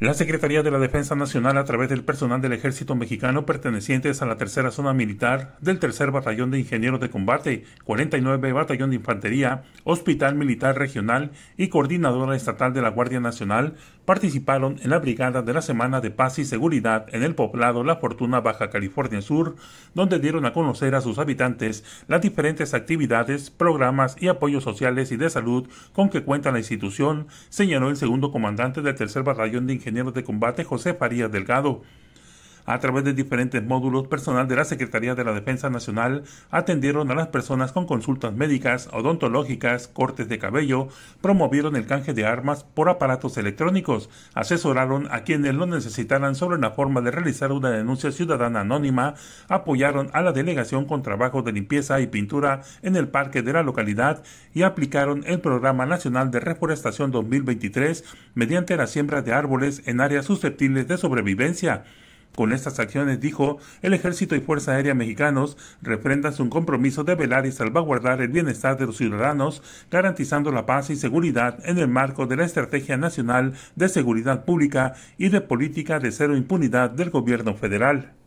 La Secretaría de la Defensa Nacional, a través del personal del Ejército Mexicano pertenecientes a la Tercera Zona Militar, del Tercer Batallón de Ingenieros de Combate, 49 Batallón de Infantería, Hospital Militar Regional y Coordinadora Estatal de la Guardia Nacional, participaron en la Brigada de la Semana de Paz y Seguridad en el poblado La Fortuna, Baja California Sur, donde dieron a conocer a sus habitantes las diferentes actividades, programas y apoyos sociales y de salud con que cuenta la institución, señaló el segundo comandante del Tercer Batallón de Ingenieros de combate José Farías Delgado, a través de diferentes módulos personal de la Secretaría de la Defensa Nacional atendieron a las personas con consultas médicas, odontológicas, cortes de cabello, promovieron el canje de armas por aparatos electrónicos, asesoraron a quienes lo necesitaran sobre la forma de realizar una denuncia ciudadana anónima, apoyaron a la delegación con trabajo de limpieza y pintura en el parque de la localidad y aplicaron el Programa Nacional de Reforestación 2023 mediante la siembra de árboles en áreas susceptibles de sobrevivencia. Con estas acciones, dijo, el Ejército y Fuerza Aérea mexicanos refrendan su compromiso de velar y salvaguardar el bienestar de los ciudadanos, garantizando la paz y seguridad en el marco de la Estrategia Nacional de Seguridad Pública y de Política de Cero Impunidad del Gobierno Federal.